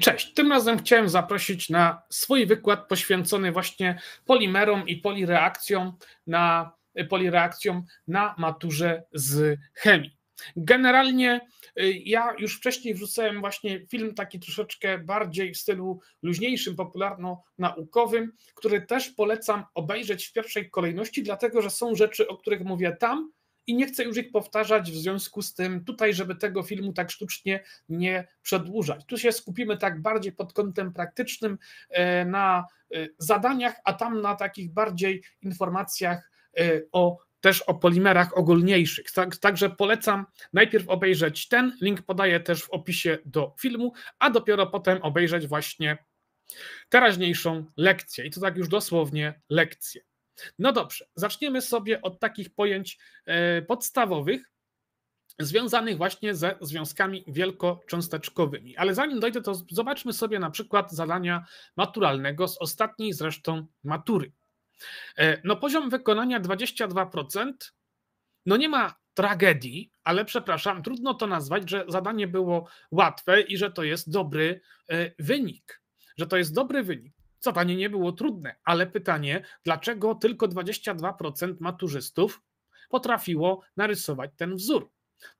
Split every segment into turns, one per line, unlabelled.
Cześć, tym razem chciałem zaprosić na swój wykład poświęcony właśnie polimerom i polireakcjom na, polireakcjom na maturze z chemii. Generalnie y, ja już wcześniej wrzucałem właśnie film taki troszeczkę bardziej w stylu luźniejszym, popularno-naukowym, który też polecam obejrzeć w pierwszej kolejności, dlatego że są rzeczy, o których mówię tam, i nie chcę już ich powtarzać w związku z tym tutaj, żeby tego filmu tak sztucznie nie przedłużać. Tu się skupimy tak bardziej pod kątem praktycznym e, na e, zadaniach, a tam na takich bardziej informacjach e, o też o polimerach ogólniejszych. Tak, także polecam najpierw obejrzeć ten, link podaję też w opisie do filmu, a dopiero potem obejrzeć właśnie teraźniejszą lekcję. I to tak już dosłownie lekcję. No dobrze, zaczniemy sobie od takich pojęć e, podstawowych, związanych właśnie ze związkami wielkocząsteczkowymi. Ale zanim dojdę, to zobaczmy sobie na przykład zadania maturalnego z ostatniej zresztą matury. E, no poziom wykonania 22%, no nie ma tragedii, ale przepraszam, trudno to nazwać, że zadanie było łatwe i że to jest dobry e, wynik. Że to jest dobry wynik. Zadanie nie było trudne, ale pytanie, dlaczego tylko 22% maturzystów potrafiło narysować ten wzór?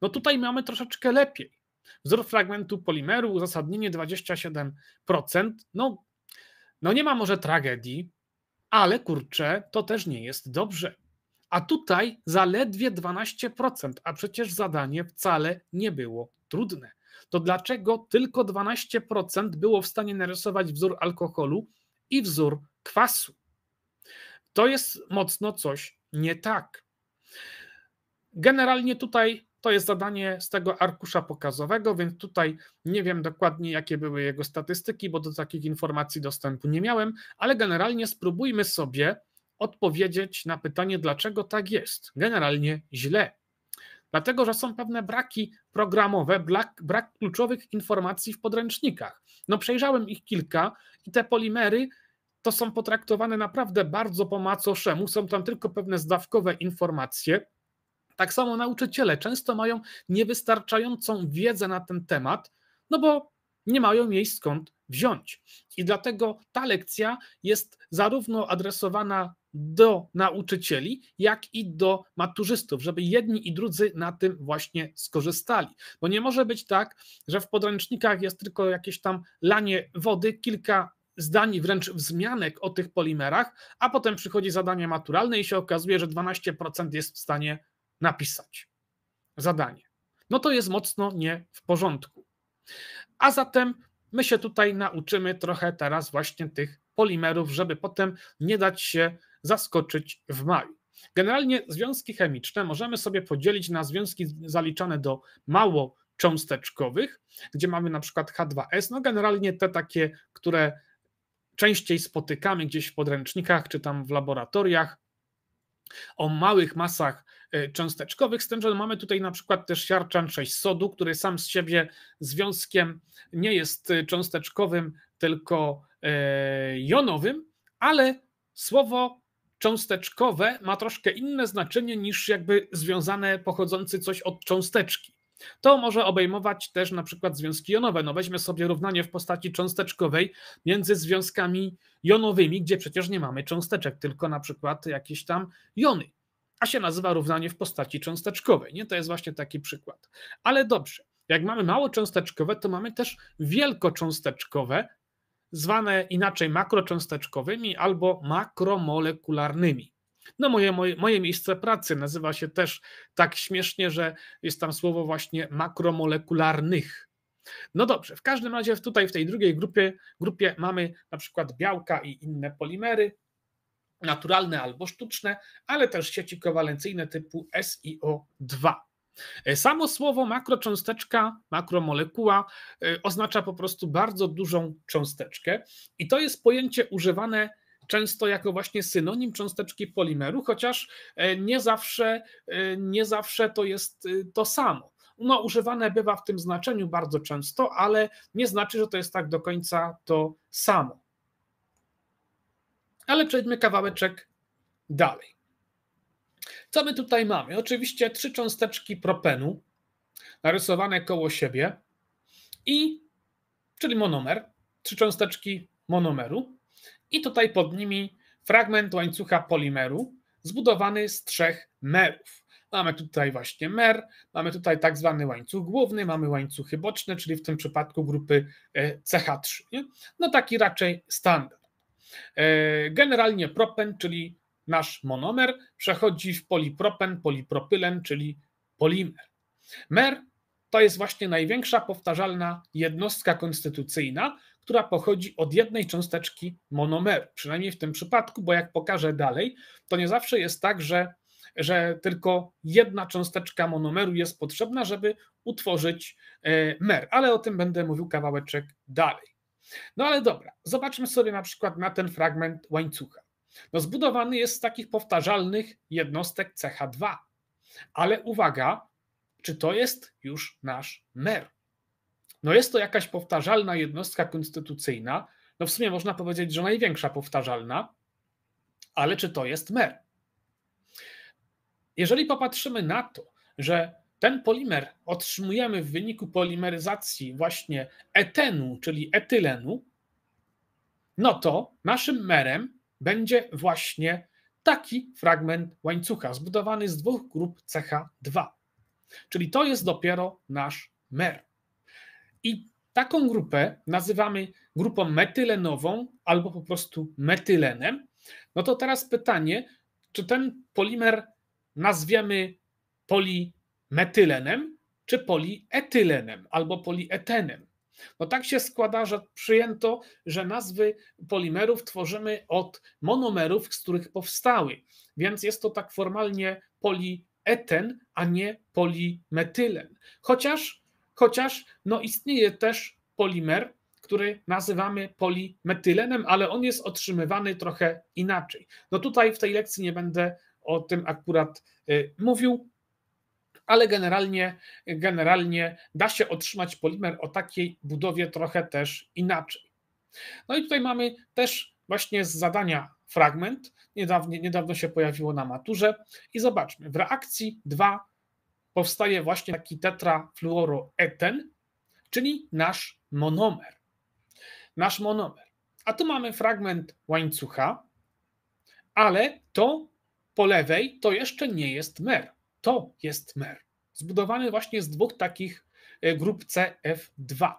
No tutaj mamy troszeczkę lepiej. Wzór fragmentu polimeru, uzasadnienie 27%. No, no nie ma może tragedii, ale kurczę, to też nie jest dobrze. A tutaj zaledwie 12%, a przecież zadanie wcale nie było trudne. To dlaczego tylko 12% było w stanie narysować wzór alkoholu, i wzór kwasu. To jest mocno coś nie tak. Generalnie tutaj to jest zadanie z tego arkusza pokazowego, więc tutaj nie wiem dokładnie, jakie były jego statystyki, bo do takich informacji dostępu nie miałem, ale generalnie spróbujmy sobie odpowiedzieć na pytanie, dlaczego tak jest. Generalnie źle. Dlatego, że są pewne braki programowe, brak, brak kluczowych informacji w podręcznikach. No przejrzałem ich kilka i te polimery to są potraktowane naprawdę bardzo po macoszemu, są tam tylko pewne zdawkowe informacje. Tak samo nauczyciele często mają niewystarczającą wiedzę na ten temat, no bo nie mają jej skąd wziąć. I dlatego ta lekcja jest zarówno adresowana do nauczycieli, jak i do maturzystów, żeby jedni i drudzy na tym właśnie skorzystali. Bo nie może być tak, że w podręcznikach jest tylko jakieś tam lanie wody, kilka zdań, wręcz wzmianek o tych polimerach, a potem przychodzi zadanie maturalne i się okazuje, że 12% jest w stanie napisać zadanie. No to jest mocno nie w porządku. A zatem my się tutaj nauczymy trochę teraz właśnie tych polimerów, żeby potem nie dać się zaskoczyć w maju. Generalnie związki chemiczne możemy sobie podzielić na związki zaliczane do mało cząsteczkowych, gdzie mamy na przykład H2S, no generalnie te takie, które częściej spotykamy gdzieś w podręcznikach czy tam w laboratoriach o małych masach e, cząsteczkowych, z tym, że mamy tutaj na przykład też siarczan 6 sodu, który sam z siebie związkiem nie jest e, cząsteczkowym, tylko e, jonowym, ale słowo cząsteczkowe ma troszkę inne znaczenie niż jakby związane pochodzący coś od cząsteczki. To może obejmować też na przykład związki jonowe. No weźmy sobie równanie w postaci cząsteczkowej między związkami jonowymi, gdzie przecież nie mamy cząsteczek, tylko na przykład jakieś tam jony. A się nazywa równanie w postaci cząsteczkowej. Nie, to jest właśnie taki przykład. Ale dobrze. Jak mamy mało cząsteczkowe, to mamy też wielkocząsteczkowe, zwane inaczej makrocząsteczkowymi albo makromolekularnymi. No moje, moje, moje miejsce pracy nazywa się też tak śmiesznie, że jest tam słowo właśnie makromolekularnych. No dobrze, w każdym razie tutaj w tej drugiej grupie, grupie mamy na przykład białka i inne polimery, naturalne albo sztuczne, ale też sieci kowalencyjne typu SiO2. E, samo słowo makrocząsteczka, makromolekuła e, oznacza po prostu bardzo dużą cząsteczkę i to jest pojęcie używane często jako właśnie synonim cząsteczki polimeru, chociaż e, nie zawsze, nie zawsze to jest to samo. No, używane bywa w tym znaczeniu bardzo często, ale nie znaczy, że to jest tak do końca to samo. Ale przejdźmy kawałeczek dalej. Co my tutaj mamy? Oczywiście trzy cząsteczki propenu narysowane koło siebie i, czyli monomer, trzy cząsteczki monomeru i tutaj pod nimi fragment łańcucha polimeru zbudowany z trzech merów. Mamy tutaj właśnie mer, mamy tutaj tak zwany łańcuch główny, mamy łańcuchy boczne, czyli w tym przypadku grupy e, CH3. Nie? No taki raczej standard. E, generalnie propen, czyli Nasz monomer przechodzi w polipropen, polipropylen, czyli polimer. Mer to jest właśnie największa powtarzalna jednostka konstytucyjna, która pochodzi od jednej cząsteczki monomeru, przynajmniej w tym przypadku, bo jak pokażę dalej, to nie zawsze jest tak, że, że tylko jedna cząsteczka monomeru jest potrzebna, żeby utworzyć e, mer, ale o tym będę mówił kawałeczek dalej. No ale dobra, zobaczmy sobie na przykład na ten fragment łańcucha. No zbudowany jest z takich powtarzalnych jednostek CH2. Ale uwaga, czy to jest już nasz mer? No jest to jakaś powtarzalna jednostka konstytucyjna, no w sumie można powiedzieć, że największa powtarzalna, ale czy to jest mer? Jeżeli popatrzymy na to, że ten polimer otrzymujemy w wyniku polimeryzacji właśnie etenu, czyli etylenu, no to naszym merem będzie właśnie taki fragment łańcucha zbudowany z dwóch grup CH2. Czyli to jest dopiero nasz mer. I taką grupę nazywamy grupą metylenową albo po prostu metylenem. No to teraz pytanie, czy ten polimer nazwiemy polimetylenem, czy polietylenem albo polietenem? No tak się składa, że przyjęto, że nazwy polimerów tworzymy od monomerów, z których powstały. Więc jest to tak formalnie polieten, a nie polimetylen. Chociaż, chociaż no istnieje też polimer, który nazywamy polimetylenem, ale on jest otrzymywany trochę inaczej. No tutaj w tej lekcji nie będę o tym akurat y, mówił ale generalnie, generalnie da się otrzymać polimer o takiej budowie trochę też inaczej. No i tutaj mamy też właśnie z zadania fragment, niedawno, niedawno się pojawiło na maturze i zobaczmy, w reakcji 2 powstaje właśnie taki tetrafluoroeten, czyli nasz monomer. Nasz monomer. A tu mamy fragment łańcucha, ale to po lewej to jeszcze nie jest mer. To jest MER. Zbudowany właśnie z dwóch takich e, grup CF2.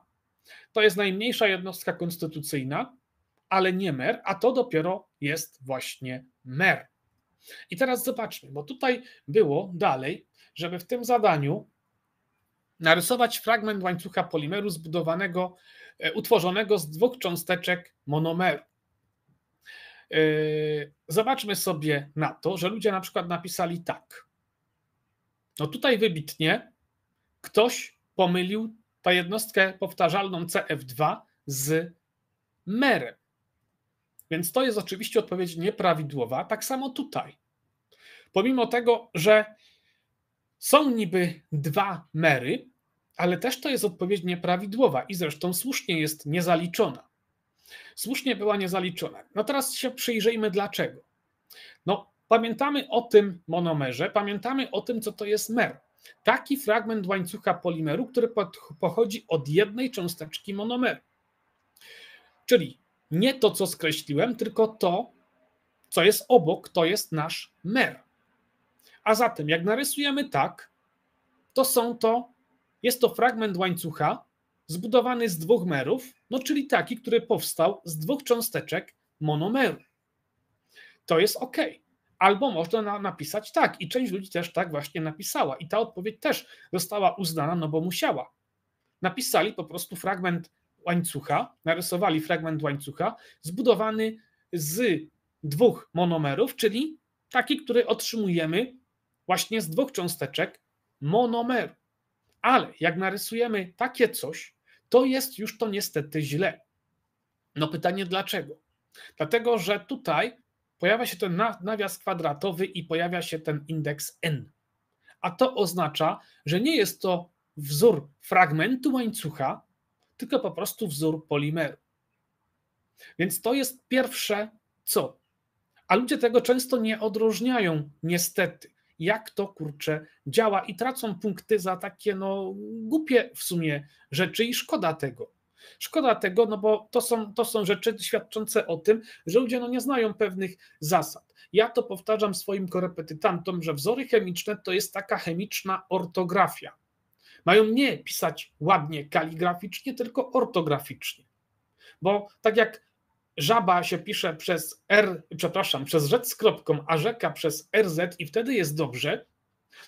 To jest najmniejsza jednostka konstytucyjna, ale nie MER, a to dopiero jest właśnie MER. I teraz zobaczmy, bo tutaj było dalej, żeby w tym zadaniu narysować fragment łańcucha polimeru zbudowanego, e, utworzonego z dwóch cząsteczek monomeru. E, zobaczmy sobie na to, że ludzie na przykład napisali tak. No tutaj wybitnie ktoś pomylił tę jednostkę powtarzalną CF2 z merem. Więc to jest oczywiście odpowiedź nieprawidłowa. Tak samo tutaj. Pomimo tego, że są niby dwa mery, ale też to jest odpowiedź nieprawidłowa i zresztą słusznie jest niezaliczona. Słusznie była niezaliczona. No teraz się przyjrzyjmy dlaczego. No, Pamiętamy o tym monomerze, pamiętamy o tym, co to jest mer. Taki fragment łańcucha polimeru, który pochodzi od jednej cząsteczki monomeru. Czyli nie to, co skreśliłem, tylko to, co jest obok, to jest nasz mer. A zatem, jak narysujemy tak, to są to, jest to fragment łańcucha zbudowany z dwóch merów, no czyli taki, który powstał z dwóch cząsteczek monomeru. To jest ok. Albo można na, napisać tak, i część ludzi też tak właśnie napisała, i ta odpowiedź też została uznana, no bo musiała. Napisali po prostu fragment łańcucha, narysowali fragment łańcucha zbudowany z dwóch monomerów, czyli taki, który otrzymujemy właśnie z dwóch cząsteczek monomeru. Ale jak narysujemy takie coś, to jest już to niestety źle. No pytanie dlaczego? Dlatego, że tutaj pojawia się ten nawias kwadratowy i pojawia się ten indeks n. A to oznacza, że nie jest to wzór fragmentu łańcucha, tylko po prostu wzór polimeru. Więc to jest pierwsze co. A ludzie tego często nie odróżniają, niestety, jak to kurczę działa i tracą punkty za takie no, głupie w sumie rzeczy i szkoda tego. Szkoda tego, no bo to są, to są rzeczy świadczące o tym, że ludzie no nie znają pewnych zasad. Ja to powtarzam swoim korepetytantom, że wzory chemiczne to jest taka chemiczna ortografia. Mają nie pisać ładnie kaligraficznie, tylko ortograficznie. Bo tak jak żaba się pisze przez R, przepraszam, przez rzecz z kropką, a rzeka przez RZ i wtedy jest dobrze,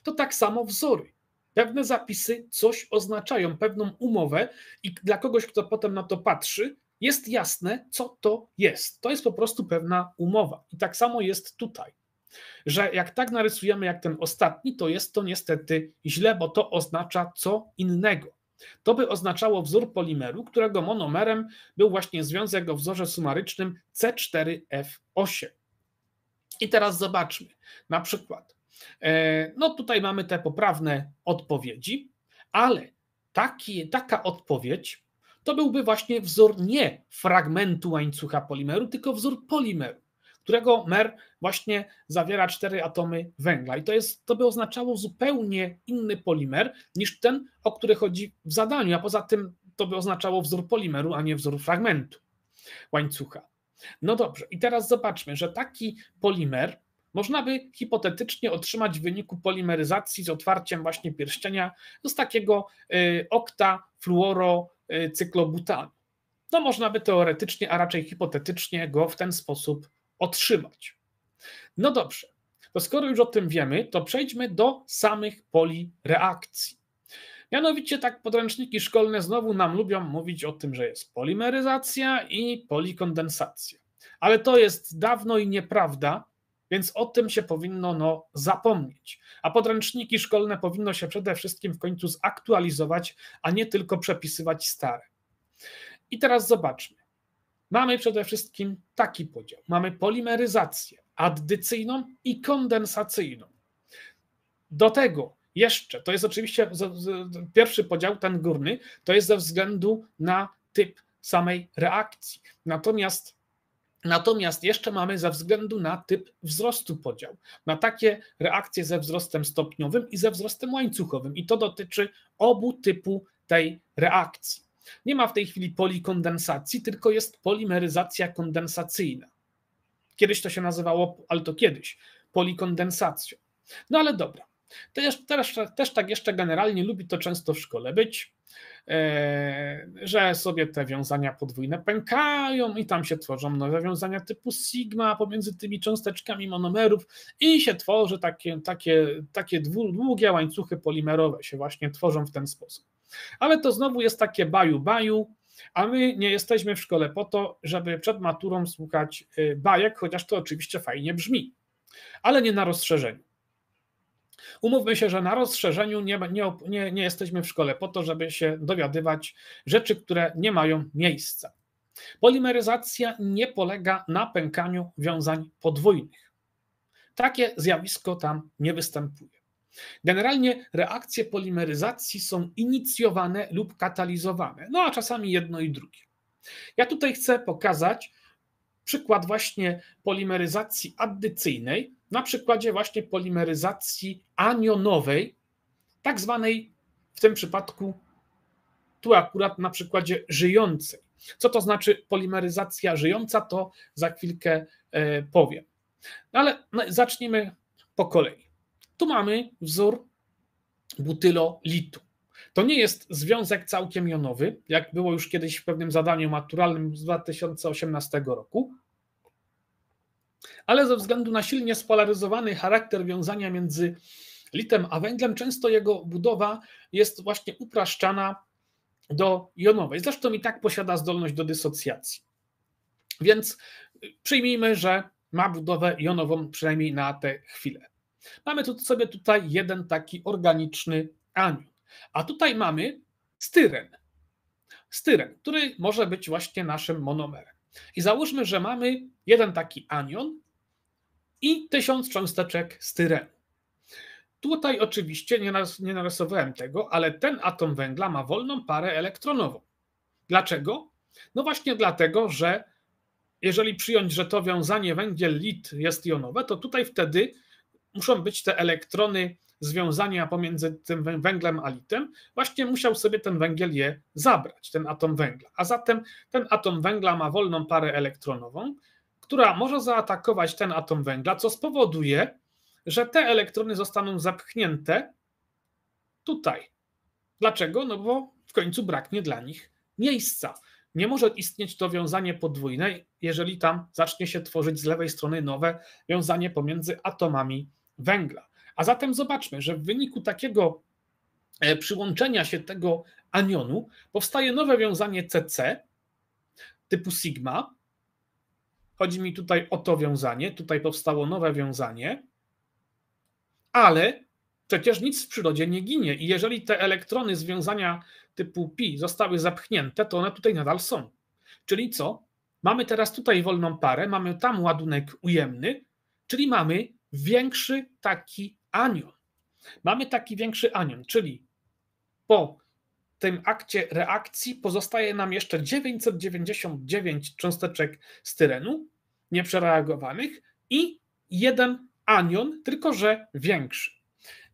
to tak samo wzory. Pewne zapisy coś oznaczają, pewną umowę, i dla kogoś, kto potem na to patrzy, jest jasne, co to jest. To jest po prostu pewna umowa. I tak samo jest tutaj. Że jak tak narysujemy jak ten ostatni, to jest to niestety źle, bo to oznacza co innego. To by oznaczało wzór polimeru, którego monomerem był właśnie związek o wzorze sumarycznym C4F8. I teraz zobaczmy. Na przykład E, no tutaj mamy te poprawne odpowiedzi, ale taki, taka odpowiedź to byłby właśnie wzór nie fragmentu łańcucha polimeru, tylko wzór polimeru, którego mer właśnie zawiera cztery atomy węgla. I to, jest, to by oznaczało zupełnie inny polimer niż ten, o który chodzi w zadaniu, a poza tym to by oznaczało wzór polimeru, a nie wzór fragmentu łańcucha. No dobrze, i teraz zobaczmy, że taki polimer można by hipotetycznie otrzymać w wyniku polimeryzacji z otwarciem właśnie pierścienia z takiego y, okta fluorocyklobutanu. Y, no można by teoretycznie, a raczej hipotetycznie go w ten sposób otrzymać. No dobrze, to skoro już o tym wiemy, to przejdźmy do samych polireakcji. Mianowicie tak podręczniki szkolne znowu nam lubią mówić o tym, że jest polimeryzacja i polikondensacja. Ale to jest dawno i nieprawda, więc o tym się powinno no, zapomnieć. A podręczniki szkolne powinno się przede wszystkim w końcu zaktualizować, a nie tylko przepisywać stare. I teraz zobaczmy. Mamy przede wszystkim taki podział. Mamy polimeryzację addycyjną i kondensacyjną. Do tego jeszcze, to jest oczywiście pierwszy podział, ten górny, to jest ze względu na typ samej reakcji. Natomiast Natomiast jeszcze mamy ze względu na typ wzrostu podział, na takie reakcje ze wzrostem stopniowym i ze wzrostem łańcuchowym, i to dotyczy obu typu tej reakcji. Nie ma w tej chwili polikondensacji, tylko jest polimeryzacja kondensacyjna. Kiedyś to się nazywało, ale to kiedyś, polikondensacją. No ale dobra, też, też, też tak jeszcze generalnie lubi to często w szkole być, e, że sobie te wiązania podwójne pękają i tam się tworzą nowe wiązania typu sigma pomiędzy tymi cząsteczkami monomerów i się tworzy takie, takie, takie długie łańcuchy polimerowe się właśnie tworzą w ten sposób. Ale to znowu jest takie baju-baju, a my nie jesteśmy w szkole po to, żeby przed maturą słuchać e, bajek, chociaż to oczywiście fajnie brzmi, ale nie na rozszerzeniu. Umówmy się, że na rozszerzeniu nie, nie, nie, jesteśmy w szkole po to, żeby się dowiadywać rzeczy, które nie mają miejsca. Polimeryzacja nie polega na pękaniu wiązań podwójnych. Takie zjawisko tam nie występuje. Generalnie reakcje polimeryzacji są inicjowane lub katalizowane, no a czasami jedno i drugie. Ja tutaj chcę pokazać przykład właśnie polimeryzacji addycyjnej, na przykładzie właśnie polimeryzacji anionowej, tak zwanej w tym przypadku, tu akurat na przykładzie żyjącej. Co to znaczy polimeryzacja żyjąca, to za chwilkę e, powiem. No ale no, zacznijmy po kolei. Tu mamy wzór butylolitu. To nie jest związek całkiem jonowy, jak było już kiedyś w pewnym zadaniu maturalnym z 2018 roku, ale ze względu na silnie spolaryzowany charakter wiązania między litem a węglem, często jego budowa jest właśnie upraszczana do jonowej. Zresztą i tak posiada zdolność do dysocjacji. Więc y, przyjmijmy, że ma budowę jonową przynajmniej na tę chwilę. Mamy tu sobie tutaj jeden taki organiczny anion. A tutaj mamy styren. Styren, który może być właśnie naszym monomerem. I załóżmy, że mamy jeden taki anion, i tysiąc cząsteczek styrenu. Tutaj oczywiście nie, naras nie narysowałem tego, ale ten atom węgla ma wolną parę elektronową. Dlaczego? No właśnie dlatego, że jeżeli przyjąć, że to wiązanie węgiel lit jest jonowe, to tutaj wtedy muszą być te elektrony związania pomiędzy tym węglem a litem, właśnie musiał sobie ten węgiel je zabrać, ten atom węgla. A zatem ten atom węgla ma wolną parę elektronową, która może zaatakować ten atom węgla, co spowoduje, że te elektrony zostaną zapchnięte tutaj. Dlaczego? No bo w końcu braknie dla nich miejsca. Nie może istnieć to wiązanie podwójne, jeżeli tam zacznie się tworzyć z lewej strony nowe wiązanie pomiędzy atomami węgla. A zatem zobaczmy, że w wyniku takiego e, przyłączenia się tego anionu powstaje nowe wiązanie CC typu sigma, Chodzi mi tutaj o to wiązanie, tutaj powstało nowe wiązanie, ale przecież nic w przyrodzie nie ginie i jeżeli te elektrony związania typu pi zostały zapchnięte, to one tutaj nadal są. Czyli co? Mamy teraz tutaj wolną parę, mamy tam ładunek ujemny, czyli mamy większy taki anion. Mamy taki większy anion, czyli po tym akcie reakcji pozostaje nam jeszcze 999 cząsteczek styrenu, nieprzereagowanych i jeden anion, tylko że większy.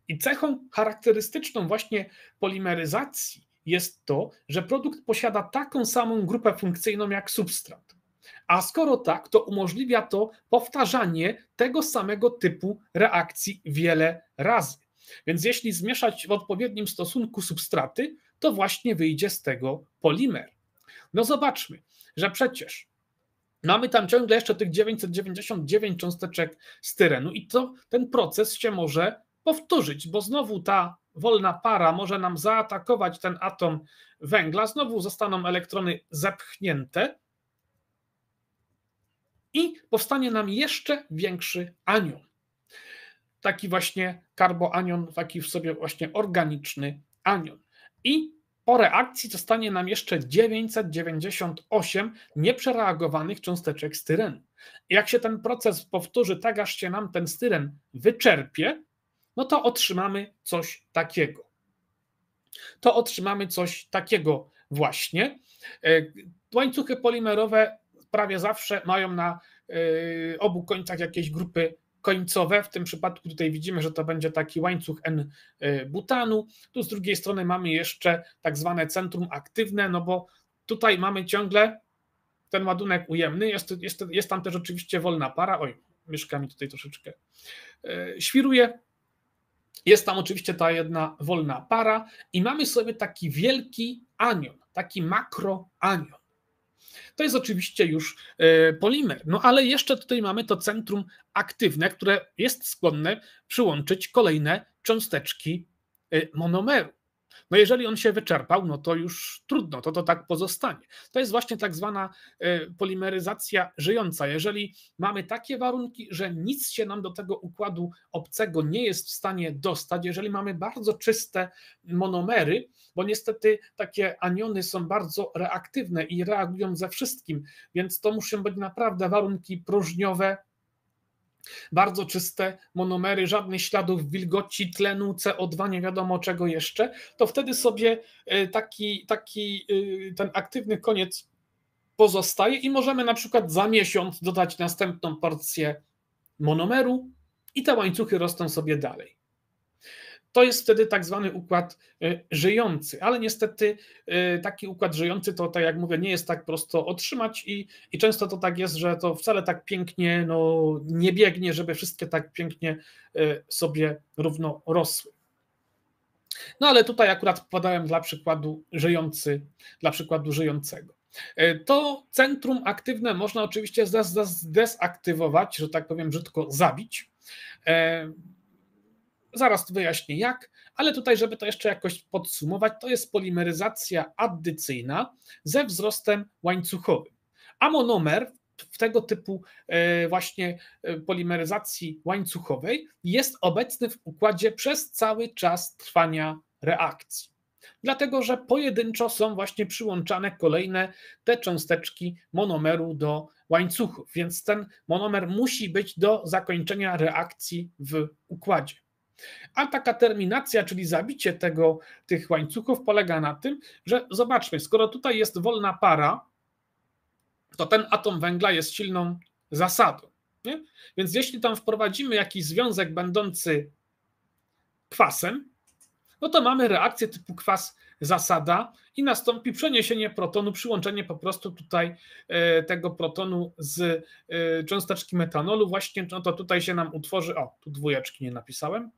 I cechą charakterystyczną właśnie polimeryzacji jest to, że produkt posiada taką samą grupę funkcyjną jak substrat. A skoro tak, to umożliwia to powtarzanie tego samego typu reakcji wiele razy. Więc jeśli zmieszać w odpowiednim stosunku substraty, to właśnie wyjdzie z tego polimer. No zobaczmy, że przecież Mamy tam ciągle jeszcze tych 999 cząsteczek styrenu i to ten proces się może powtórzyć, bo znowu ta wolna para może nam zaatakować ten atom węgla, znowu zostaną elektrony zepchnięte i powstanie nam jeszcze większy anion. Taki właśnie karboanion, taki w sobie właśnie organiczny anion. I po reakcji zostanie nam jeszcze 998 nieprzereagowanych cząsteczek styrenu. Jak się ten proces powtórzy tak, aż się nam ten styren wyczerpie, no to otrzymamy coś takiego. To otrzymamy coś takiego właśnie. E, łańcuchy polimerowe prawie zawsze mają na e, obu końcach jakieś grupy końcowe. W tym przypadku tutaj widzimy, że to będzie taki łańcuch N-butanu. Y, tu z drugiej strony mamy jeszcze tak zwane centrum aktywne, no bo tutaj mamy ciągle ten ładunek ujemny. Jest, jest, jest tam też oczywiście wolna para. Oj, myszka mi tutaj troszeczkę y, świruje. Jest tam oczywiście ta jedna wolna para i mamy sobie taki wielki anion, taki makroanion. To jest oczywiście już e, polimer. No ale jeszcze tutaj mamy to centrum aktywne, które jest skłonne przyłączyć kolejne cząsteczki e, monomeru. No jeżeli on się wyczerpał, no to już trudno, to to tak pozostanie. To jest właśnie tak zwana e, polimeryzacja żyjąca. Jeżeli mamy takie warunki, że nic się nam do tego układu obcego nie jest w stanie dostać, jeżeli mamy bardzo czyste monomery, bo niestety takie aniony są bardzo reaktywne i reagują ze wszystkim, więc to muszą być naprawdę warunki próżniowe, bardzo czyste monomery, żadnych śladów wilgoci, tlenu, CO2, nie wiadomo czego jeszcze, to wtedy sobie e, taki, taki e, ten aktywny koniec pozostaje i możemy na przykład za miesiąc dodać następną porcję monomeru i te łańcuchy rosną sobie dalej to jest wtedy tak zwany układ e, żyjący, ale niestety e, taki układ żyjący to, tak jak mówię, nie jest tak prosto otrzymać i, i często to tak jest, że to wcale tak pięknie no, nie biegnie, żeby wszystkie tak pięknie e, sobie równo rosły. No ale tutaj akurat podałem dla przykładu żyjący, dla przykładu żyjącego. To centrum aktywne można oczywiście zdezaktywować, że tak powiem brzydko, zabić. Zaraz wyjaśnię jak, ale tutaj, żeby to jeszcze jakoś podsumować, to jest polimeryzacja addycyjna ze wzrostem łańcuchowym. A monomer w tego typu e, właśnie e, polimeryzacji łańcuchowej jest obecny w układzie przez cały czas trwania reakcji. Dlatego, że pojedynczo są właśnie przyłączane kolejne te cząsteczki monomeru do łańcuchów, więc ten monomer musi być do zakończenia reakcji w układzie. A taka terminacja, czyli zabicie tego, tych łańcuchów, polega na tym, że zobaczmy, skoro tutaj jest wolna para, to ten atom węgla jest silną zasadą. Nie? Więc jeśli tam wprowadzimy jakiś związek będący kwasem, no to mamy reakcję typu kwas zasada i nastąpi przeniesienie protonu, przyłączenie po prostu tutaj e, tego protonu z e, cząsteczki metanolu. Właśnie no to tutaj się nam utworzy, o, tu dwójeczki nie napisałem,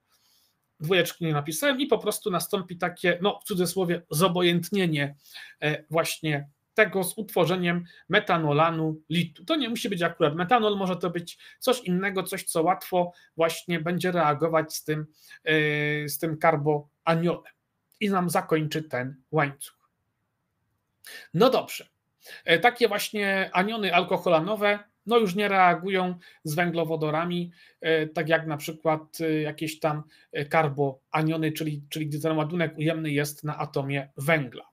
dwójeczki nie napisałem i po prostu nastąpi takie, no w cudzysłowie, zobojętnienie e, właśnie tego z utworzeniem metanolanu litu. To nie musi być akurat metanol, może to być coś innego, coś co łatwo właśnie będzie reagować z tym, e, z tym karboanionem i nam zakończy ten łańcuch. No dobrze, e, takie właśnie aniony alkoholanowe no już nie reagują z węglowodorami, e, tak jak na przykład e, jakieś tam e, karboaniony, czyli, czyli gdy ten ładunek ujemny jest na atomie węgla.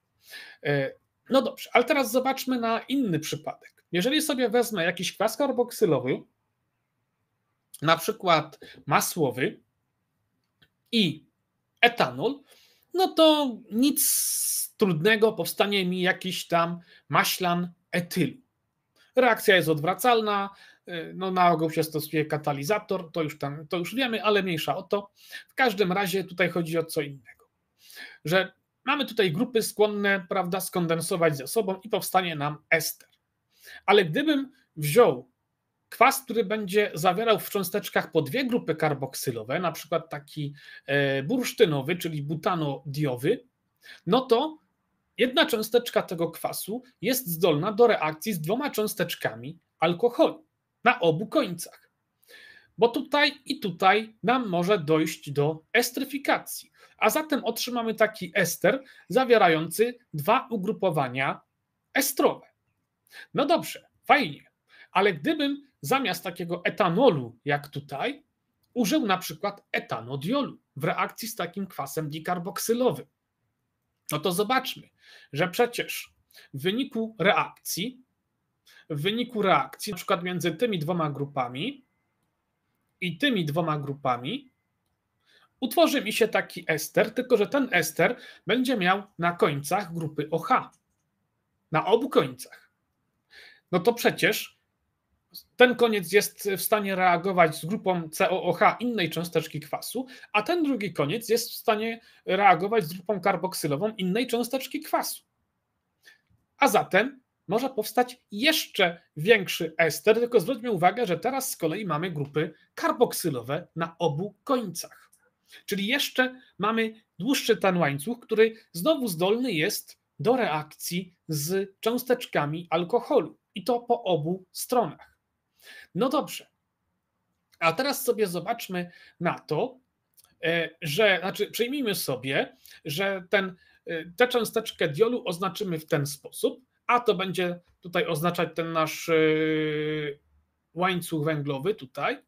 No dobrze, ale teraz zobaczmy na inny przypadek. Jeżeli sobie wezmę jakiś kwas karboksylowy, na przykład masłowy i etanol, no to nic trudnego, powstanie mi jakiś tam maślan etylu. Reakcja jest odwracalna, y, no, na ogół się stosuje katalizator, to już, tam, to już wiemy, ale mniejsza o to. W każdym razie tutaj chodzi o co innego, że mamy tutaj grupy skłonne prawda, skondensować ze sobą i powstanie nam ester. Ale gdybym wziął kwas, który będzie zawierał w cząsteczkach po dwie grupy karboksylowe, na przykład taki e, bursztynowy, czyli butanodiowy, no to Jedna cząsteczka tego kwasu jest zdolna do reakcji z dwoma cząsteczkami alkoholu na obu końcach. Bo tutaj i tutaj nam może dojść do estryfikacji, a zatem otrzymamy taki ester zawierający dwa ugrupowania estrowe. No dobrze, fajnie, ale gdybym zamiast takiego etanolu, jak tutaj, użył na przykład etanodiolu w reakcji z takim kwasem dikarboksylowym, no to zobaczmy, że przecież w wyniku reakcji, w wyniku reakcji, na przykład między tymi dwoma grupami i tymi dwoma grupami, utworzy mi się taki ester, tylko że ten ester będzie miał na końcach grupy OH. Na obu końcach. No to przecież ten koniec jest w stanie reagować z grupą COOH innej cząsteczki kwasu, a ten drugi koniec jest w stanie reagować z grupą karboksylową innej cząsteczki kwasu. A zatem może powstać jeszcze większy ester, tylko zwróćmy uwagę, że teraz z kolei mamy grupy karboksylowe na obu końcach. Czyli jeszcze mamy dłuższy ten łańcuch, który znowu zdolny jest do reakcji z cząsteczkami alkoholu i to po obu stronach. No dobrze. A teraz sobie zobaczmy na to, e, że, znaczy przyjmijmy sobie, że ten, e, tę cząsteczkę diolu oznaczymy w ten sposób, a to będzie tutaj oznaczać ten nasz e, łańcuch węglowy tutaj.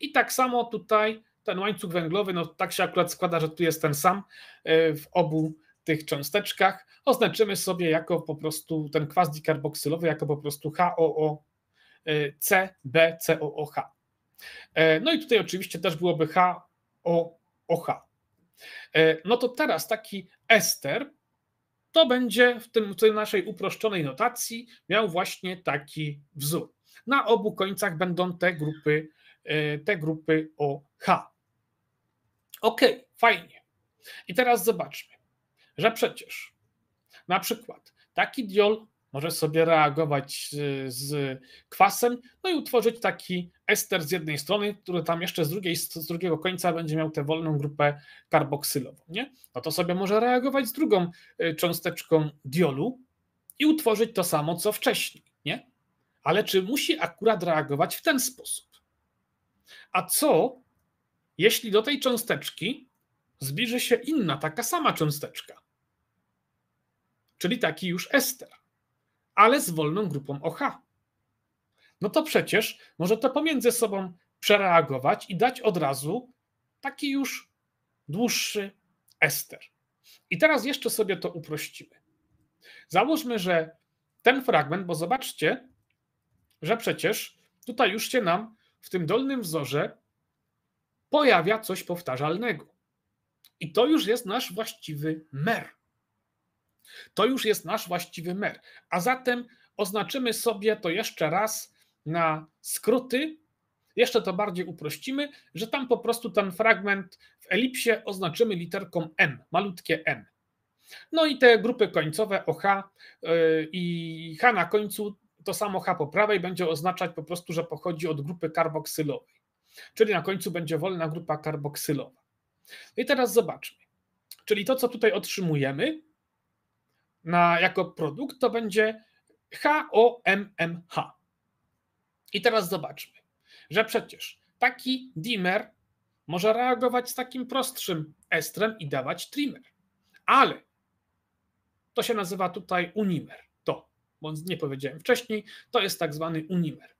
I tak samo tutaj ten łańcuch węglowy, no tak się akurat składa, że tu jest ten sam w obu tych cząsteczkach. Oznaczymy sobie jako po prostu ten kwas dikarboksylowy, jako po prostu HOO E, H. E, no i tutaj oczywiście też byłoby HOOH. E, no to teraz taki ester to będzie w, tym, w tej naszej uproszczonej notacji miał właśnie taki wzór. Na obu końcach będą te grupy, te grupy OH. OK, fajnie. I teraz zobaczmy, że przecież na przykład taki diol Możesz sobie reagować y, z kwasem, no i utworzyć taki ester z jednej strony, który tam jeszcze z, drugiej, z drugiego końca będzie miał tę wolną grupę karboksylową. Nie? No to sobie może reagować z drugą y, cząsteczką diolu i utworzyć to samo, co wcześniej. Nie? Ale czy musi akurat reagować w ten sposób? A co, jeśli do tej cząsteczki zbliży się inna, taka sama cząsteczka, czyli taki już ester? ale z wolną grupą OH. No to przecież może to pomiędzy sobą przereagować i dać od razu taki już dłuższy ester. I teraz jeszcze sobie to uprościmy. Załóżmy, że ten fragment, bo zobaczcie, że przecież tutaj już się nam w tym dolnym wzorze pojawia coś powtarzalnego. I to już jest nasz właściwy mer. To już jest nasz właściwy mer. A zatem oznaczymy sobie to jeszcze raz na skróty. Jeszcze to bardziej uprościmy, że tam po prostu ten fragment w elipsie oznaczymy literką M, malutkie M. No i te grupy końcowe OH i H na końcu, to samo H po prawej będzie oznaczać po prostu, że pochodzi od grupy karboksylowej. Czyli na końcu będzie wolna grupa karboksylowa. No I teraz zobaczmy. Czyli to, co tutaj otrzymujemy, na, jako produkt, to będzie HOMMH. I teraz zobaczmy, że przecież taki dimer może reagować z takim prostszym estrem i dawać trimer. Ale to się nazywa tutaj unimer. To, bo nie powiedziałem wcześniej, to jest tak zwany unimer.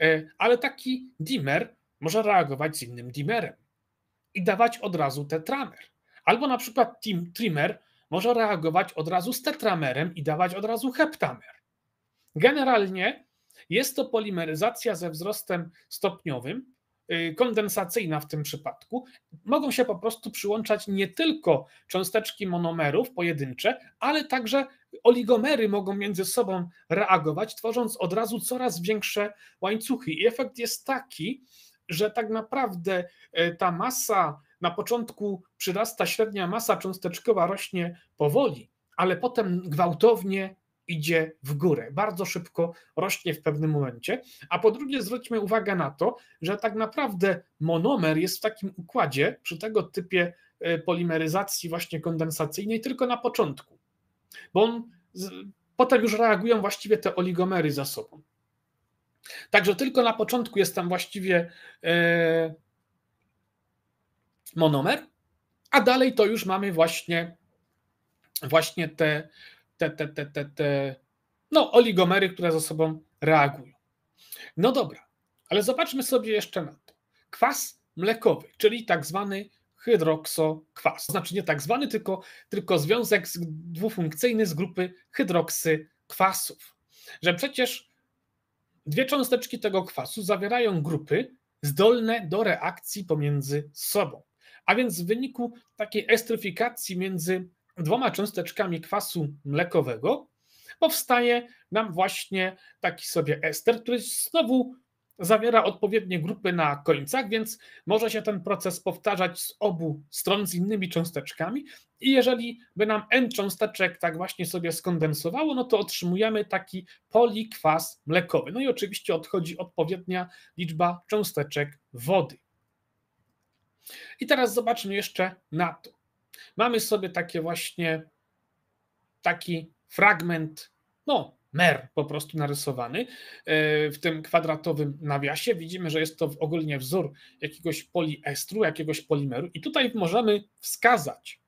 E, ale taki dimer może reagować z innym dimerem i dawać od razu tetramer. Albo na przykład trimer może reagować od razu z tetramerem i dawać od razu heptamer. Generalnie jest to polimeryzacja ze wzrostem stopniowym, y, kondensacyjna w tym przypadku. Mogą się po prostu przyłączać nie tylko cząsteczki monomerów pojedyncze, ale także oligomery mogą między sobą reagować, tworząc od razu coraz większe łańcuchy. I efekt jest taki, że tak naprawdę y, ta masa na początku przyrasta średnia masa cząsteczkowa, rośnie powoli, ale potem gwałtownie idzie w górę, bardzo szybko rośnie w pewnym momencie. A po drugie, zwróćmy uwagę na to, że tak naprawdę monomer jest w takim układzie przy tego typie e, polimeryzacji, właśnie kondensacyjnej, tylko na początku, bo on potem już reagują właściwie te oligomery za sobą. Także tylko na początku jest tam właściwie e, monomer, a dalej to już mamy właśnie, właśnie te, te, te, te, te, te no, oligomery, które ze sobą reagują. No dobra, ale zobaczmy sobie jeszcze na to. Kwas mlekowy, czyli tak zwany hydroksokwas. Znaczy nie tak zwany, tylko, tylko związek dwufunkcyjny z grupy hydroksy kwasów. Że przecież dwie cząsteczki tego kwasu zawierają grupy zdolne do reakcji pomiędzy sobą. A więc w wyniku takiej estryfikacji między dwoma cząsteczkami kwasu mlekowego powstaje nam właśnie taki sobie ester, który znowu zawiera odpowiednie grupy na końcach, więc może się ten proces powtarzać z obu stron z innymi cząsteczkami. I jeżeli by nam n cząsteczek tak właśnie sobie skondensowało, no to otrzymujemy taki polikwas mlekowy. No i oczywiście odchodzi odpowiednia liczba cząsteczek wody. I teraz zobaczmy jeszcze na to. Mamy sobie takie właśnie taki fragment, no, mer po prostu narysowany e, w tym kwadratowym nawiasie. Widzimy, że jest to ogólnie wzór jakiegoś poliestru, jakiegoś polimeru, i tutaj możemy wskazać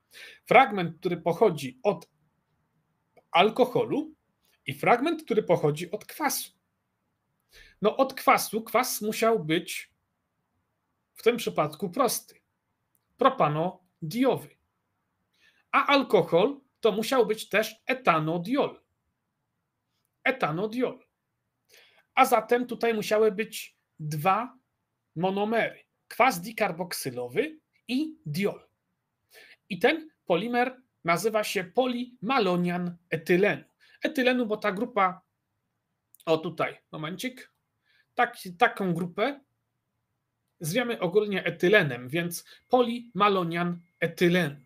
fragment, który pochodzi od alkoholu i fragment, który pochodzi od kwasu. No, od kwasu kwas musiał być w tym przypadku prosty, propanodiowy. A alkohol to musiał być też etanodiol. Etanodiol. A zatem tutaj musiały być dwa monomery: kwas dikarboksylowy i diol. I ten polimer nazywa się polimalonian etylenu. Etylenu, bo ta grupa, o tutaj, momencik, tak, taką grupę zwiamy ogólnie etylenem, więc polimalonian etylen.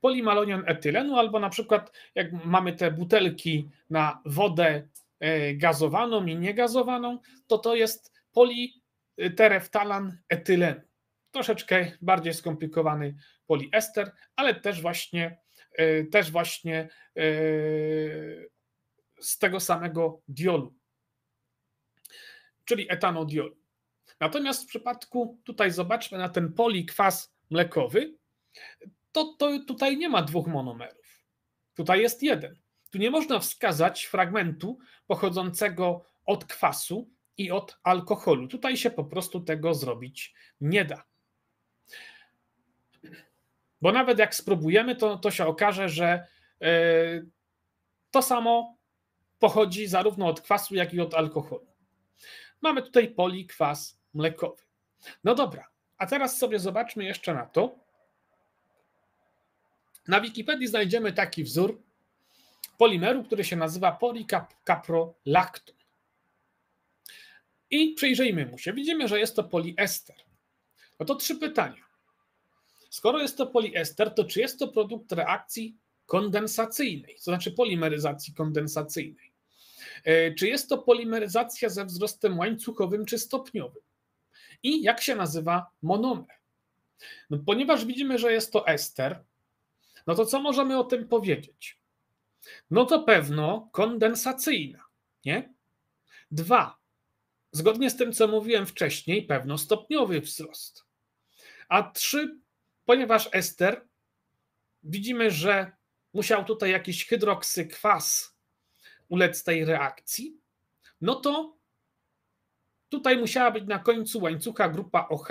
Polimalonian etylenu, albo na przykład jak mamy te butelki na wodę e, gazowaną i niegazowaną, to to jest politereftalan etylen. Troszeczkę bardziej skomplikowany poliester, ale też właśnie, e, też właśnie e, z tego samego diolu, czyli etanodiolu. Natomiast w przypadku, tutaj zobaczmy na ten polikwas mlekowy, to, to tutaj nie ma dwóch monomerów. Tutaj jest jeden. Tu nie można wskazać fragmentu pochodzącego od kwasu i od alkoholu. Tutaj się po prostu tego zrobić nie da. Bo nawet jak spróbujemy, to, to się okaże, że e, to samo pochodzi zarówno od kwasu, jak i od alkoholu. Mamy tutaj polikwas mlekowy. No dobra, a teraz sobie zobaczmy jeszcze na to. Na Wikipedii znajdziemy taki wzór polimeru, który się nazywa polikaprolakton. I przyjrzyjmy mu się. Widzimy, że jest to poliester. No to trzy pytania. Skoro jest to poliester, to czy jest to produkt reakcji kondensacyjnej, to znaczy polimeryzacji kondensacyjnej? E, czy jest to polimeryzacja ze wzrostem łańcuchowym czy stopniowym? i jak się nazywa monomer. No, ponieważ widzimy, że jest to ester, no to co możemy o tym powiedzieć? No to pewno kondensacyjna, nie? Dwa. Zgodnie z tym, co mówiłem wcześniej, pewno stopniowy wzrost. A trzy, ponieważ ester, widzimy, że musiał tutaj jakiś hydroksykwas ulec tej reakcji, no to Tutaj musiała być na końcu łańcucha grupa OH,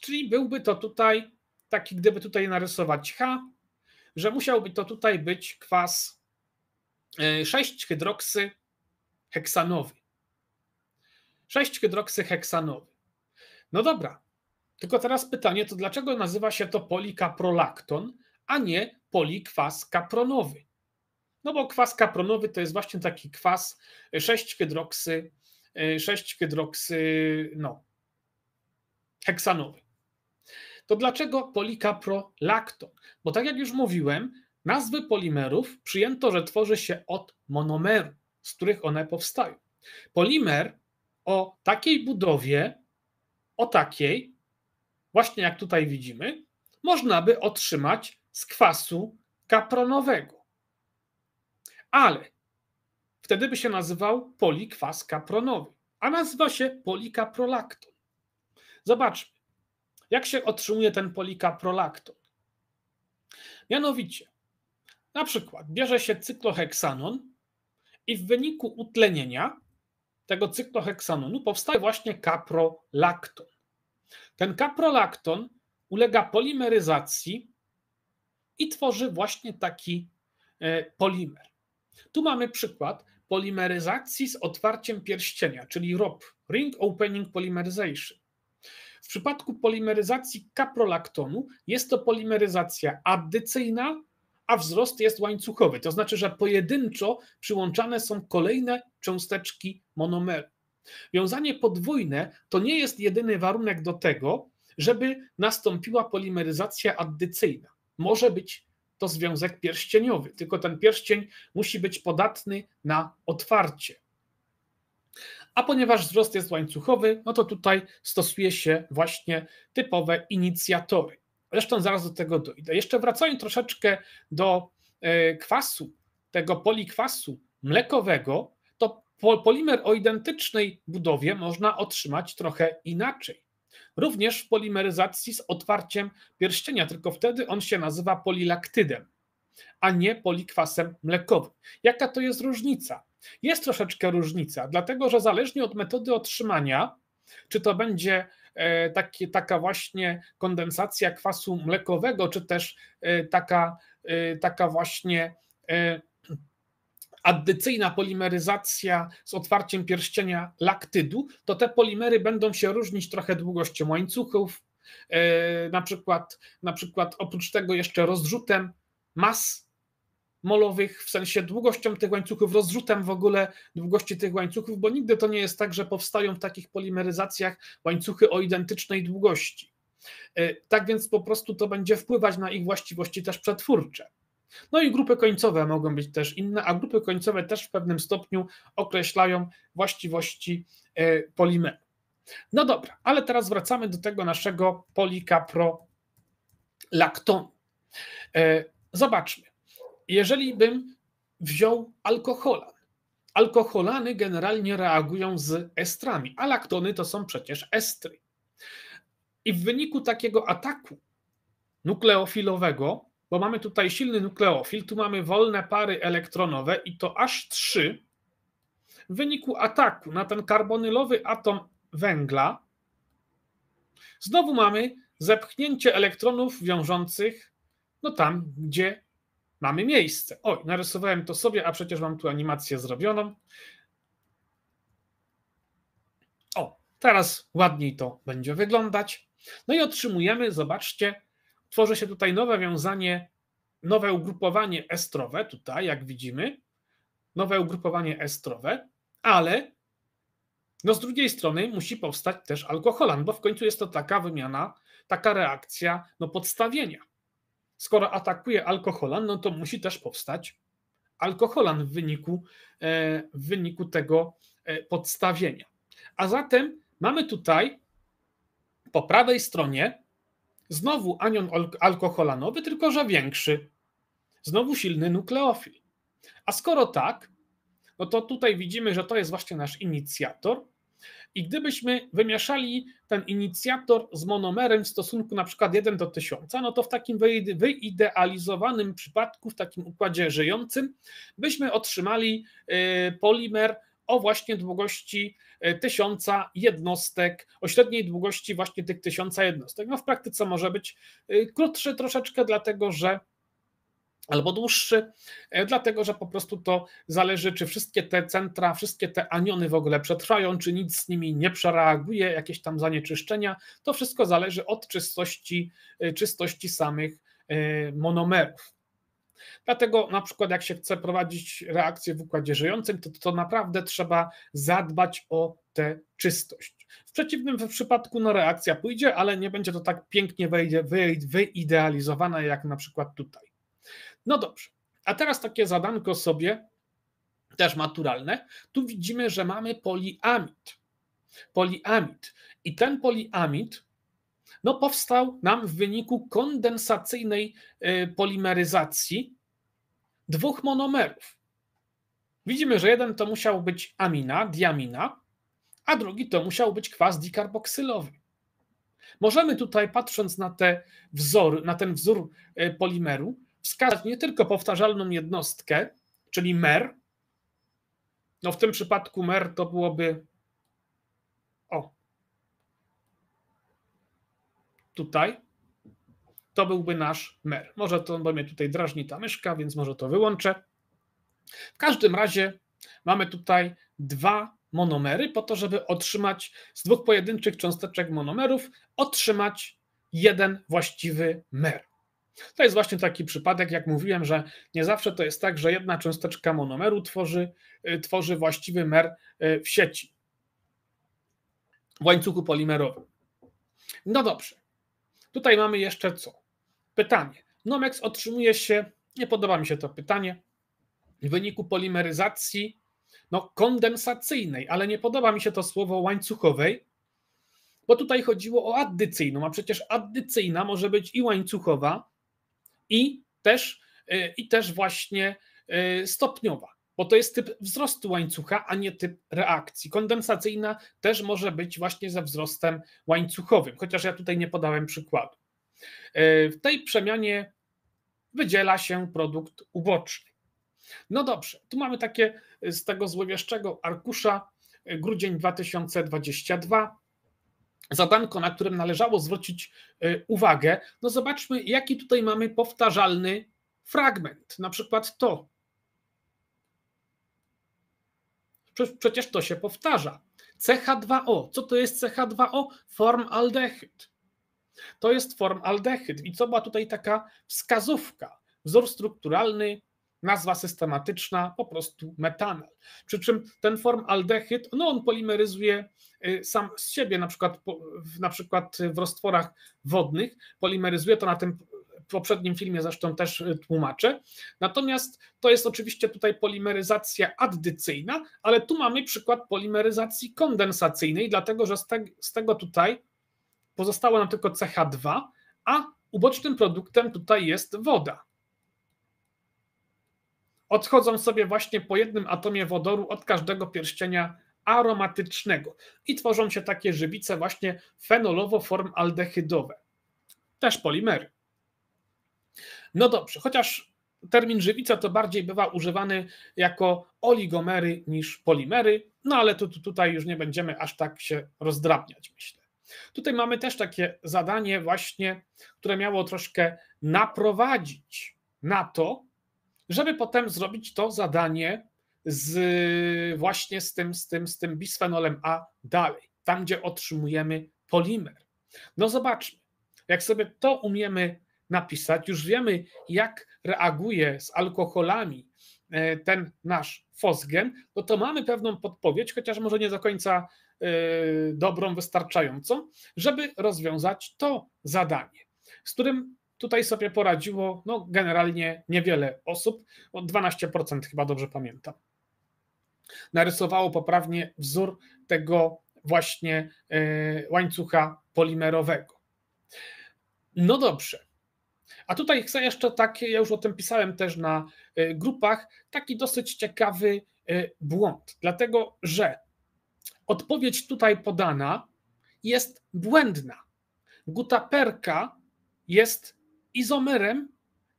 czyli byłby to tutaj taki, gdyby tutaj narysować H, że musiałby to tutaj być kwas 6 e, hydroksy heksanowy. 6 hydroksy heksanowy. No dobra, tylko teraz pytanie, to dlaczego nazywa się to polikaprolakton, a nie polikwas kapronowy? No bo kwas kapronowy to jest właśnie taki kwas 6 hydroksy 6 y, hydroksy, no, heksanowy. To dlaczego polikaprolakton? Bo tak jak już mówiłem, nazwy polimerów przyjęto, że tworzy się od monomeru, z których one powstają. Polimer o takiej budowie, o takiej, właśnie jak tutaj widzimy, można by otrzymać z kwasu kapronowego. Ale Wtedy by się nazywał polikwas kapronowy, a nazywa się polikaprolakton. Zobaczmy, jak się otrzymuje ten polikaprolakton. Mianowicie, na przykład bierze się cykloheksanon i w wyniku utlenienia tego cykloheksanonu powstaje właśnie kaprolakton. Ten kaprolakton ulega polimeryzacji i tworzy właśnie taki e, polimer. Tu mamy przykład polimeryzacji z otwarciem pierścienia, czyli ROP, Ring Opening Polymerization. W przypadku polimeryzacji kaprolaktonu jest to polimeryzacja addycyjna, a wzrost jest łańcuchowy. To znaczy, że pojedynczo przyłączane są kolejne cząsteczki monomeru. Wiązanie podwójne to nie jest jedyny warunek do tego, żeby nastąpiła polimeryzacja addycyjna. Może być to związek pierścieniowy, tylko ten pierścień musi być podatny na otwarcie. A ponieważ wzrost jest łańcuchowy, no to tutaj stosuje się właśnie typowe inicjatory. Zresztą zaraz do tego dojdę. Jeszcze wracając troszeczkę do e, kwasu, tego polikwasu mlekowego, to polimer o identycznej budowie można otrzymać trochę inaczej. Również w polimeryzacji z otwarciem pierścienia, tylko wtedy on się nazywa polilaktydem, a nie polikwasem mlekowym. Jaka to jest różnica? Jest troszeczkę różnica, dlatego że zależnie od metody otrzymania, czy to będzie e, taki, taka właśnie kondensacja kwasu mlekowego, czy też e, taka, e, taka właśnie addycyjna polimeryzacja z otwarciem pierścienia laktydu, to te polimery będą się różnić trochę długością łańcuchów, e, na przykład, na przykład oprócz tego jeszcze rozrzutem mas molowych, w sensie długością tych łańcuchów, rozrzutem w ogóle długości tych łańcuchów, bo nigdy to nie jest tak, że powstają w takich polimeryzacjach łańcuchy o identycznej długości. E, tak więc po prostu to będzie wpływać na ich właściwości też przetwórcze. No i grupy końcowe mogą być też inne, a grupy końcowe też w pewnym stopniu określają właściwości e, polimeru. No dobra, ale teraz wracamy do tego naszego polikaprolaktonu. E, zobaczmy. Jeżeli bym wziął alkoholan, alkoholany generalnie reagują z estrami, a laktony to są przecież estry. I w wyniku takiego ataku nukleofilowego bo mamy tutaj silny nukleofil, tu mamy wolne pary elektronowe i to aż trzy. W wyniku ataku na ten karbonylowy atom węgla znowu mamy zepchnięcie elektronów wiążących no tam, gdzie mamy miejsce. Oj, narysowałem to sobie, a przecież mam tu animację zrobioną. O, teraz ładniej to będzie wyglądać. No i otrzymujemy, zobaczcie, Tworzy się tutaj nowe wiązanie, nowe ugrupowanie estrowe, tutaj jak widzimy, nowe ugrupowanie estrowe, ale no z drugiej strony musi powstać też alkoholan, bo w końcu jest to taka wymiana, taka reakcja no podstawienia. Skoro atakuje alkoholan, no to musi też powstać alkoholan w wyniku, e, w wyniku tego e, podstawienia. A zatem mamy tutaj po prawej stronie Znowu anion alkoholanowy, tylko że większy. Znowu silny nukleofil. A skoro tak, no to tutaj widzimy, że to jest właśnie nasz inicjator. I gdybyśmy wymieszali ten inicjator z monomerem w stosunku na przykład 1 do 1000, no to w takim wyidealizowanym przypadku, w takim układzie żyjącym, byśmy otrzymali y, polimer o właśnie długości E, tysiąca jednostek, o średniej długości właśnie tych tysiąca jednostek. No w praktyce może być e, krótszy troszeczkę, dlatego że albo dłuższy, e, dlatego że po prostu to zależy, czy wszystkie te centra, wszystkie te aniony w ogóle przetrwają, czy nic z nimi nie przereaguje, jakieś tam zanieczyszczenia. To wszystko zależy od czystości, czystości samych monomerów. Dlatego na przykład jak się chce prowadzić reakcję w układzie żyjącym, to, to naprawdę trzeba zadbać o tę czystość. W przeciwnym przypadku no, reakcja pójdzie, ale nie będzie to tak pięknie wyidealizowane jak na przykład tutaj. No dobrze, a teraz takie zadanko sobie, też naturalne. Tu widzimy, że mamy poliamid. Poliamid. I ten poliamid no powstał nam w wyniku kondensacyjnej e, polimeryzacji dwóch monomerów. Widzimy, że jeden to musiał być amina, diamina, a drugi to musiał być kwas dikarboksylowy. Możemy tutaj, patrząc na, te wzory, na ten wzór e, polimeru, wskazać nie tylko powtarzalną jednostkę, czyli mer, no w tym przypadku mer to byłoby o, tutaj, to byłby nasz mer. Może to, bo mnie tutaj drażni ta myszka, więc może to wyłączę. W każdym razie mamy tutaj dwa monomery po to, żeby otrzymać z dwóch pojedynczych cząsteczek monomerów otrzymać jeden właściwy mer. To jest właśnie taki przypadek, jak mówiłem, że nie zawsze to jest tak, że jedna cząsteczka monomeru tworzy, y, tworzy właściwy mer y, w sieci, w łańcuchu polimerowym. No dobrze. Tutaj mamy jeszcze co? Pytanie. Nomex otrzymuje się, nie podoba mi się to pytanie, w wyniku polimeryzacji no, kondensacyjnej, ale nie podoba mi się to słowo łańcuchowej, bo tutaj chodziło o addycyjną, a przecież addycyjna może być i łańcuchowa, i też, y, i też właśnie y, stopniowa bo to jest typ wzrostu łańcucha, a nie typ reakcji. Kondensacyjna też może być właśnie ze wzrostem łańcuchowym, chociaż ja tutaj nie podałem przykładu. E, w tej przemianie wydziela się produkt uboczny. No dobrze, tu mamy takie e, z tego złowieszczego arkusza e, grudzień 2022 zadanko, na którym należało zwrócić uwagę. No zobaczmy, jaki tutaj mamy powtarzalny fragment, na przykład to. przecież to się powtarza. CH2O. Co to jest CH2O? Formaldehyd. To jest formaldehyd. I co była tutaj taka wskazówka? Wzór strukturalny, nazwa systematyczna, po prostu metanol. Przy czym ten formaldehyd, no on polimeryzuje y, sam z siebie, na przykład, na przykład w roztworach wodnych, polimeryzuje to na tym poprzednim filmie zresztą też y, tłumaczę. Natomiast to jest oczywiście tutaj polimeryzacja addycyjna, ale tu mamy przykład polimeryzacji kondensacyjnej, dlatego że z, te, z tego tutaj pozostało nam tylko CH2, a ubocznym produktem tutaj jest woda. Odchodzą sobie właśnie po jednym atomie wodoru od każdego pierścienia aromatycznego i tworzą się takie żywice właśnie fenolowo-formaldehydowe, też polimery. No dobrze, chociaż termin żywica to bardziej bywa używany jako oligomery niż polimery, no ale tu, tu, tutaj już nie będziemy aż tak się rozdrabniać, myślę. Tutaj mamy też takie zadanie, właśnie, które miało troszkę naprowadzić na to, żeby potem zrobić to zadanie z, właśnie z tym, z, tym, z tym bisfenolem A dalej, tam gdzie otrzymujemy polimer. No zobaczmy, jak sobie to umiemy napisać. Już wiemy, jak reaguje z alkoholami e, ten nasz fosgen, no to mamy pewną podpowiedź, chociaż może nie do końca e, dobrą, wystarczającą, żeby rozwiązać to zadanie, z którym tutaj sobie poradziło no, generalnie niewiele osób, 12% chyba dobrze pamiętam. Narysowało poprawnie wzór tego właśnie e, łańcucha polimerowego. No dobrze, a tutaj chcę jeszcze tak, ja już o tym pisałem też na e, grupach, taki dosyć ciekawy e, błąd, dlatego że odpowiedź tutaj podana jest błędna. Gutaperka jest izomerem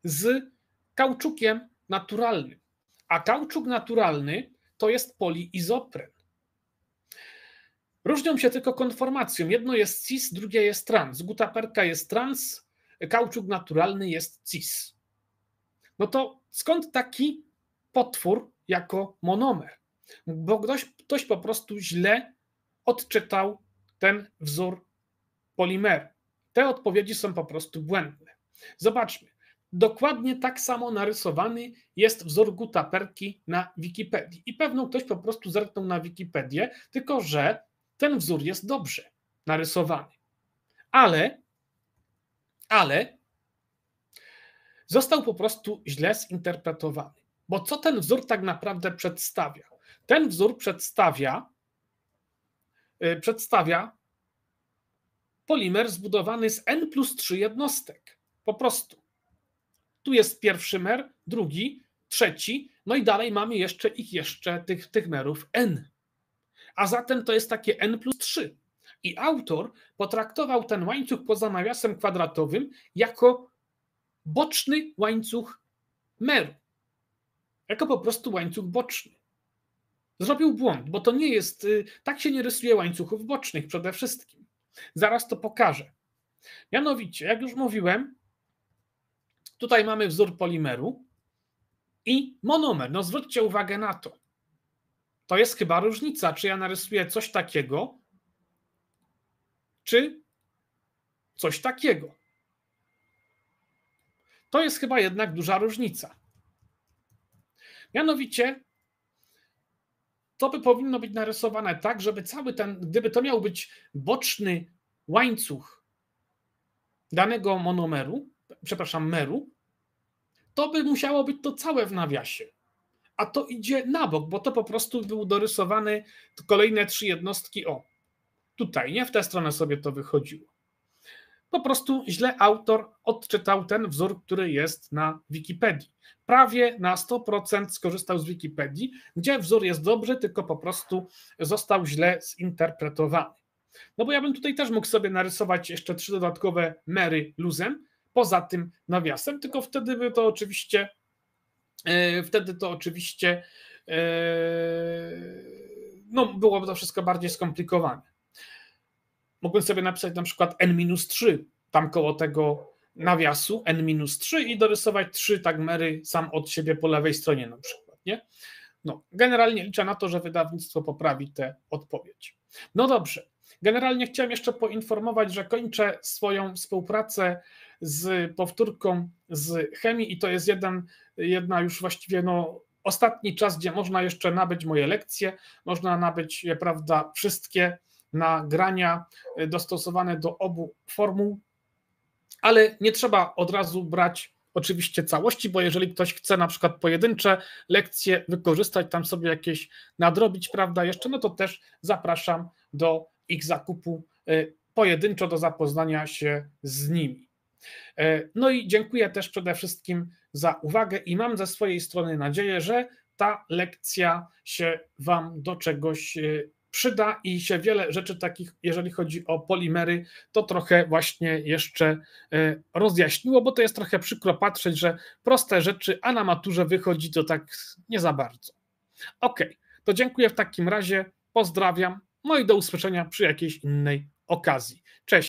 z kauczukiem naturalnym, a kauczuk naturalny to jest poliizopren. Różnią się tylko konformacją. Jedno jest cis, drugie jest trans. Gutaperka jest trans, kauczuk naturalny jest cis. No to skąd taki potwór jako monomer? Bo ktoś, ktoś po prostu źle odczytał ten wzór polimeru. Te odpowiedzi są po prostu błędne. Zobaczmy. Dokładnie tak samo narysowany jest wzór gutaperki na Wikipedii. I pewno ktoś po prostu zerknął na Wikipedię, tylko że ten wzór jest dobrze narysowany. Ale ale został po prostu źle zinterpretowany. Bo co ten wzór tak naprawdę przedstawia? Ten wzór przedstawia y, przedstawia polimer zbudowany z n plus 3 jednostek. Po prostu. Tu jest pierwszy mer, drugi, trzeci, no i dalej mamy jeszcze ich jeszcze tych, tych merów n. A zatem to jest takie n plus 3. I autor potraktował ten łańcuch poza nawiasem kwadratowym jako boczny łańcuch meru. Jako po prostu łańcuch boczny. Zrobił błąd, bo to nie jest, y, tak się nie rysuje łańcuchów bocznych przede wszystkim. Zaraz to pokażę. Mianowicie, jak już mówiłem, tutaj mamy wzór polimeru i monomer. No zwróćcie uwagę na to. To jest chyba różnica, czy ja narysuję coś takiego, czy coś takiego. To jest chyba jednak duża różnica. Mianowicie to by powinno być narysowane tak, żeby cały ten, gdyby to miał być boczny łańcuch danego monomeru, przepraszam, meru, to by musiało być to całe w nawiasie. A to idzie na bok, bo to po prostu był dorysowany kolejne trzy jednostki O tutaj nie w tę stronę sobie to wychodziło. Po prostu źle autor odczytał ten wzór, który jest na Wikipedii. Prawie na 100% skorzystał z Wikipedii, gdzie wzór jest dobry, tylko po prostu został źle zinterpretowany. No bo ja bym tutaj też mógł sobie narysować jeszcze trzy dodatkowe mery luzem, poza tym nawiasem, tylko wtedy by to oczywiście, yy, wtedy to oczywiście, yy, no byłoby to wszystko bardziej skomplikowane. Mogłem sobie napisać na przykład n-3 tam koło tego nawiasu n-3 i dorysować trzy tagmery sam od siebie po lewej stronie na przykład, nie? No, generalnie liczę na to, że wydawnictwo poprawi tę odpowiedź. No dobrze. Generalnie chciałem jeszcze poinformować, że kończę swoją współpracę z powtórką z chemii i to jest jeden, jedna już właściwie no, ostatni czas, gdzie można jeszcze nabyć moje lekcje, można nabyć je, prawda, wszystkie nagrania e, dostosowane do obu formuł, ale nie trzeba od razu brać oczywiście całości, bo jeżeli ktoś chce na przykład pojedyncze lekcje wykorzystać, tam sobie jakieś nadrobić, prawda, jeszcze, no to też zapraszam do ich zakupu e, pojedynczo, do zapoznania się z nimi. E, no i dziękuję też przede wszystkim za uwagę i mam ze swojej strony nadzieję, że ta lekcja się Wam do czegoś przyda i się wiele rzeczy takich, jeżeli chodzi o polimery, to trochę właśnie jeszcze e, rozjaśniło, bo to jest trochę przykro patrzeć, że proste rzeczy, a na maturze wychodzi to tak nie za bardzo. Ok, to dziękuję w takim razie, pozdrawiam, no i do usłyszenia przy jakiejś innej okazji.